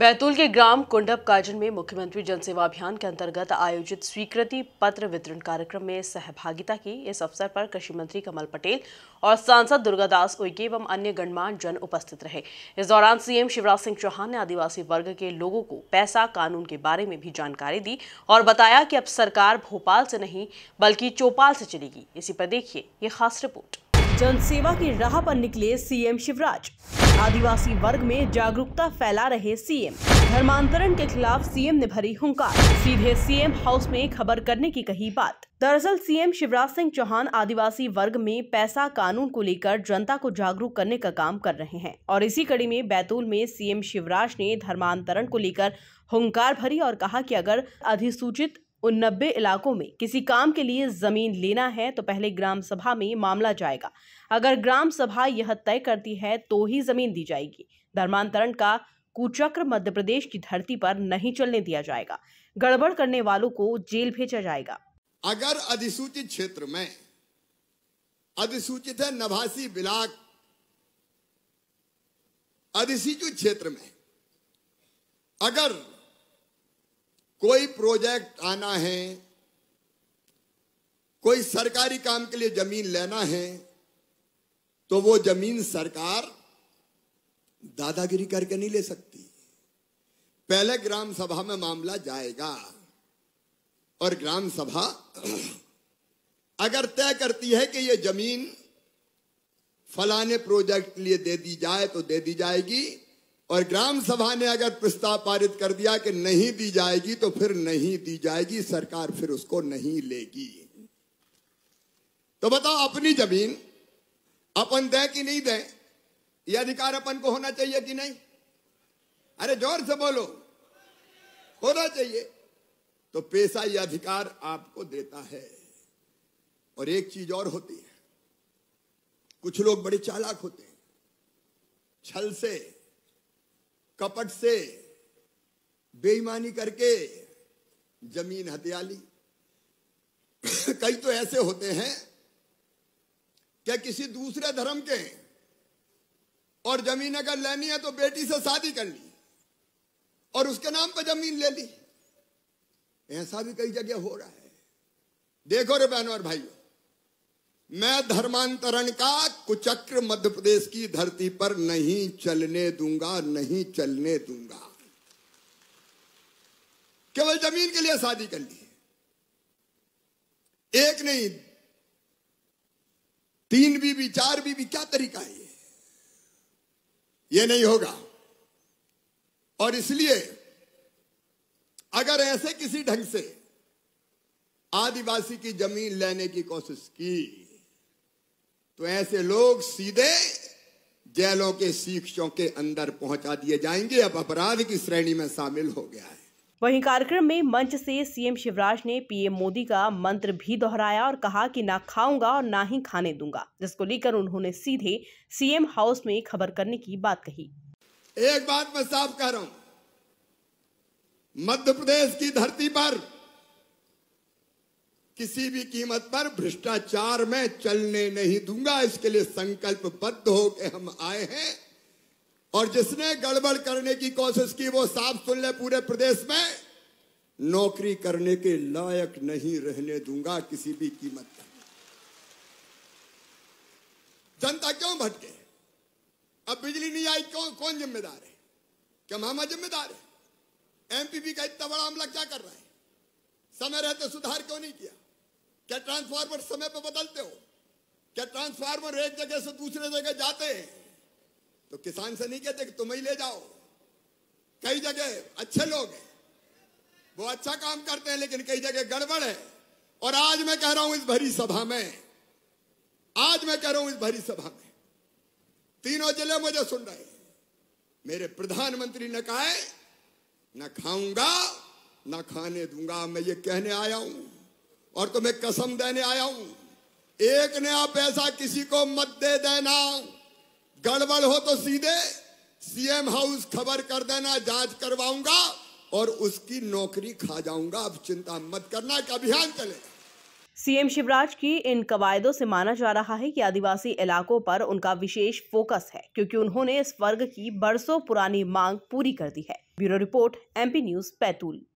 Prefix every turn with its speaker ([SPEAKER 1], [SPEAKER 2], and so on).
[SPEAKER 1] बैतूल के ग्राम कुंडप काजन में मुख्यमंत्री जनसेवा अभियान के अंतर्गत आयोजित स्वीकृति पत्र वितरण कार्यक्रम में सहभागिता की इस अवसर पर कृषि मंत्री कमल पटेल और सांसद दुर्गादास उइके एवं अन्य गणमान्य जन उपस्थित रहे इस दौरान सीएम शिवराज सिंह चौहान ने आदिवासी वर्ग के लोगों को पैसा कानून के बारे में भी जानकारी दी और बताया कि अब सरकार भोपाल से नहीं बल्कि चौपाल से चलेगी इसी पर देखिए ये खास रिपोर्ट जनसेवा की राह पर निकले सीएम शिवराज आदिवासी वर्ग में जागरूकता फैला रहे सीएम धर्मांतरण के खिलाफ सीएम ने भरी हुंकार सीधे सीएम हाउस में खबर करने की कही बात दरअसल सीएम शिवराज सिंह चौहान आदिवासी वर्ग में पैसा कानून को लेकर जनता को जागरूक करने का काम कर रहे हैं और इसी कड़ी में बैतूल में सीएम शिवराज ने धर्मांतरण को लेकर हुंकार भरी और कहा कि अगर अधिसूचित उन नब्बे इलाकों में किसी काम के लिए जमीन लेना है तो पहले ग्राम सभा में मामला जाएगा अगर ग्राम सभा यह तय करती है तो ही जमीन दी जाएगी धर्मांतरण का कुचक्र मध्य प्रदेश की धरती पर नहीं चलने दिया जाएगा गड़बड़ करने वालों को जेल भेजा जाएगा
[SPEAKER 2] अगर अधिसूचित क्षेत्र में अधिसूचित है नभासी बिलाक अधिसूचित क्षेत्र में अगर कोई प्रोजेक्ट आना है कोई सरकारी काम के लिए जमीन लेना है तो वो जमीन सरकार दादागिरी करके नहीं ले सकती पहले ग्राम सभा में मामला जाएगा और ग्राम सभा अगर तय करती है कि ये जमीन फलाने प्रोजेक्ट के लिए दे दी जाए तो दे दी जाएगी और ग्राम सभा ने अगर प्रस्ताव पारित कर दिया कि नहीं दी जाएगी तो फिर नहीं दी जाएगी सरकार फिर उसको नहीं लेगी तो बताओ अपनी जमीन अपन दें कि नहीं दें यह अधिकार अपन को होना चाहिए कि नहीं अरे जोर से बोलो होना चाहिए तो पैसा यह अधिकार आपको देता है और एक चीज और होती है कुछ लोग बड़े चालाक होते हैं छल से कपट से बेईमानी करके जमीन हत्या ली कई तो ऐसे होते हैं क्या किसी दूसरे धर्म के और जमीन अगर लेनी है तो बेटी से शादी कर ली और उसके नाम पर जमीन ले ली ऐसा भी कई जगह हो रहा है देखो रे बहनों और भाइयों मैं धर्मांतरण का कुचक्र मध्य प्रदेश की धरती पर नहीं चलने दूंगा नहीं चलने दूंगा केवल जमीन के लिए शादी कर ली एक नहीं तीन बीबी चार बीबी क्या तरीका है ये ये नहीं होगा और इसलिए अगर ऐसे किसी ढंग से आदिवासी की जमीन लेने की कोशिश की तो ऐसे लोग सीधे जेलों के शिक्षकों के अंदर पहुंचा दिए जाएंगे अब अपराध की श्रेणी में शामिल हो गया है
[SPEAKER 1] वहीं कार्यक्रम में मंच से सीएम शिवराज ने पीएम मोदी का मंत्र भी दोहराया और कहा कि ना खाऊंगा और ना ही खाने दूंगा जिसको लेकर उन्होंने सीधे सीएम हाउस में खबर करने की बात कही एक बात मैं साफ कह रहा हूं मध्य प्रदेश की धरती पर
[SPEAKER 2] किसी भी कीमत पर भ्रष्टाचार में चलने नहीं दूंगा इसके लिए संकल्पबद्ध होकर हम आए हैं और जिसने गड़बड़ करने की कोशिश की वो साफ सुन ले पूरे प्रदेश में नौकरी करने के लायक नहीं रहने दूंगा किसी भी कीमत पर जनता क्यों भटके अब बिजली नहीं आई क्यों कौन जिम्मेदार है क्या मामा जिम्मेदार है एमपीपी का इतना बड़ा हमला क्या कर रहा है समय रहते सुधार क्यों नहीं किया क्या ट्रांसफार्मर समय पर बदलते हो क्या ट्रांसफार्मर एक जगह से दूसरे जगह जाते हैं तो किसान से नहीं कहते कि तुम ही ले जाओ कई जगह अच्छे लोग हैं वो अच्छा काम करते हैं लेकिन कई जगह गड़बड़ है और आज मैं कह रहा हूं इस भरी सभा में आज मैं कह रहा हूं इस भरी सभा में तीनों जिले मुझे सुन रहे हैं मेरे प्रधानमंत्री ने कहा है ना खाऊंगा ना खाने दूंगा मैं ये कहने आया हूं और तुम्हें कसम देने आया हूं एक नया पैसा किसी को मत दे देना गड़बड़ हो तो सीधे सीएम हाउस खबर कर देना जांच करवाऊंगा और उसकी नौकरी खा जाऊंगा अब चिंता मत करना एक अभियान चले
[SPEAKER 1] सीएम शिवराज की इन कवायदों से माना जा रहा है कि आदिवासी इलाकों पर उनका विशेष फोकस है क्योंकि उन्होंने इस वर्ग की बरसों पुरानी मांग पूरी कर दी है bureau report MP news Betul